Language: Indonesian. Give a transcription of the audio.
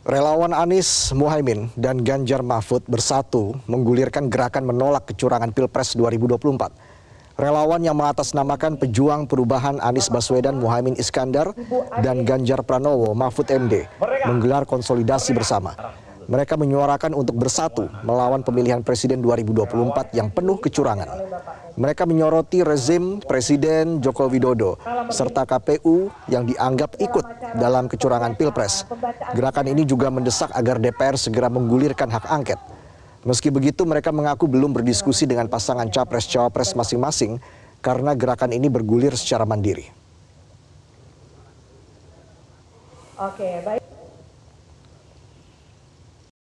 Relawan Anies Muhaimin dan Ganjar Mahfud bersatu menggulirkan gerakan menolak kecurangan Pilpres 2024. Relawan yang mengatasnamakan pejuang perubahan Anies Baswedan Muhaimin Iskandar dan Ganjar Pranowo Mahfud MD menggelar konsolidasi bersama. Mereka menyuarakan untuk bersatu melawan pemilihan presiden 2024 yang penuh kecurangan. Mereka menyoroti rezim Presiden Joko Widodo serta KPU yang dianggap ikut dalam kecurangan Pilpres. Gerakan ini juga mendesak agar DPR segera menggulirkan hak angket. Meski begitu, mereka mengaku belum berdiskusi dengan pasangan capres-cawapres masing-masing karena gerakan ini bergulir secara mandiri. Oke, baik.